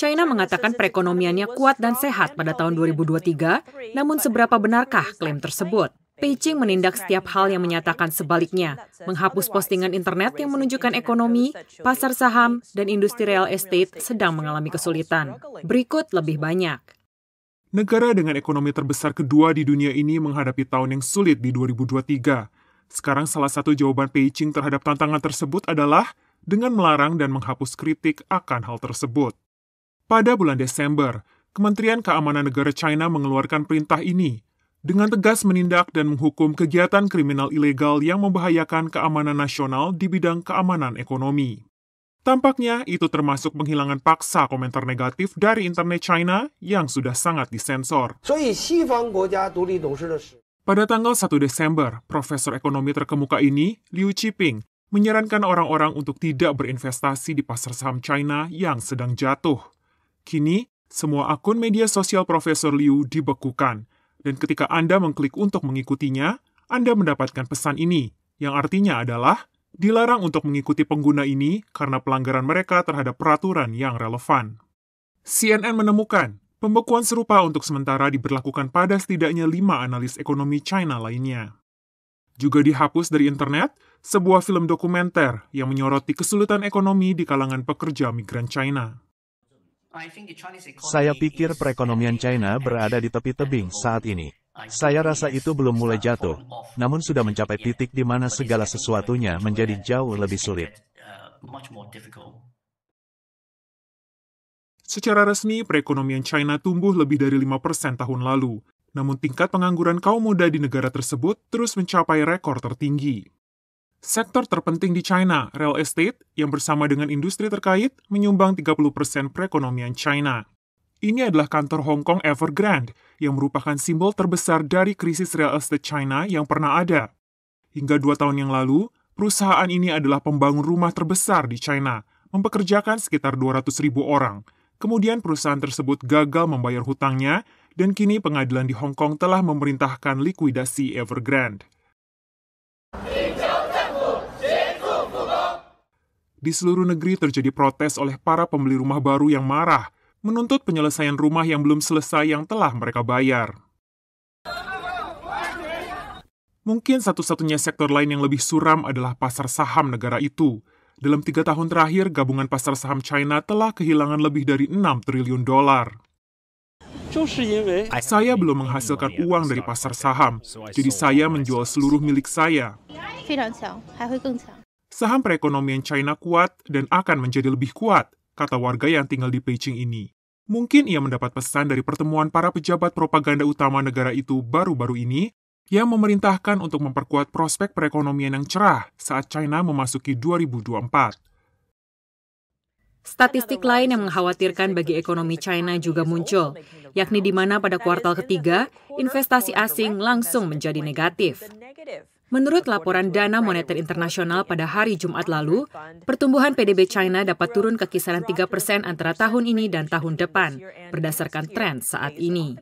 China mengatakan perekonomiannya kuat dan sehat pada tahun 2023, namun seberapa benarkah klaim tersebut? Beijing menindak setiap hal yang menyatakan sebaliknya, menghapus postingan internet yang menunjukkan ekonomi, pasar saham, dan industri real estate sedang mengalami kesulitan. Berikut lebih banyak. Negara dengan ekonomi terbesar kedua di dunia ini menghadapi tahun yang sulit di 2023. Sekarang salah satu jawaban Beijing terhadap tantangan tersebut adalah dengan melarang dan menghapus kritik akan hal tersebut. Pada bulan Desember, Kementerian Keamanan Negara China mengeluarkan perintah ini dengan tegas menindak dan menghukum kegiatan kriminal ilegal yang membahayakan keamanan nasional di bidang keamanan ekonomi. Tampaknya itu termasuk penghilangan paksa komentar negatif dari internet China yang sudah sangat disensor. Pada tanggal 1 Desember, profesor ekonomi terkemuka ini, Liu Qiping, menyarankan orang-orang untuk tidak berinvestasi di pasar saham China yang sedang jatuh. Kini, semua akun media sosial Profesor Liu dibekukan, dan ketika Anda mengklik untuk mengikutinya, Anda mendapatkan pesan ini, yang artinya adalah dilarang untuk mengikuti pengguna ini karena pelanggaran mereka terhadap peraturan yang relevan. CNN menemukan pembekuan serupa untuk sementara diberlakukan pada setidaknya lima analis ekonomi China lainnya. Juga dihapus dari internet sebuah film dokumenter yang menyoroti kesulitan ekonomi di kalangan pekerja migran China. Saya pikir perekonomian China berada di tepi tebing saat ini. Saya rasa itu belum mulai jatuh, namun sudah mencapai titik di mana segala sesuatunya menjadi jauh lebih sulit. Uh, Secara resmi, perekonomian China tumbuh lebih dari 5% tahun lalu. Namun tingkat pengangguran kaum muda di negara tersebut terus mencapai rekor tertinggi. Sektor terpenting di China, real estate, yang bersama dengan industri terkait, menyumbang 30% perekonomian China. Ini adalah kantor Hong Kong Evergrande, yang merupakan simbol terbesar dari krisis real estate China yang pernah ada. Hingga dua tahun yang lalu, perusahaan ini adalah pembangun rumah terbesar di China, mempekerjakan sekitar 200 ribu orang. Kemudian perusahaan tersebut gagal membayar hutangnya, dan kini pengadilan di Hong Kong telah memerintahkan likuidasi Evergrande. Di seluruh negeri terjadi protes oleh para pembeli rumah baru yang marah, menuntut penyelesaian rumah yang belum selesai yang telah mereka bayar. Mungkin satu-satunya sektor lain yang lebih suram adalah pasar saham negara itu. Dalam tiga tahun terakhir, gabungan pasar saham China telah kehilangan lebih dari 6 triliun dolar. Saya belum menghasilkan uang dari pasar saham, jadi saya menjual seluruh milik saya. Saham perekonomian China kuat dan akan menjadi lebih kuat, kata warga yang tinggal di Beijing ini. Mungkin ia mendapat pesan dari pertemuan para pejabat propaganda utama negara itu baru-baru ini yang memerintahkan untuk memperkuat prospek perekonomian yang cerah saat China memasuki 2024. Statistik lain yang mengkhawatirkan bagi ekonomi China juga muncul, yakni di mana pada kuartal ketiga, investasi asing langsung menjadi negatif. Menurut laporan Dana Moneter Internasional pada hari Jumat lalu, pertumbuhan PDB China dapat turun ke kisaran 3 persen antara tahun ini dan tahun depan, berdasarkan tren saat ini.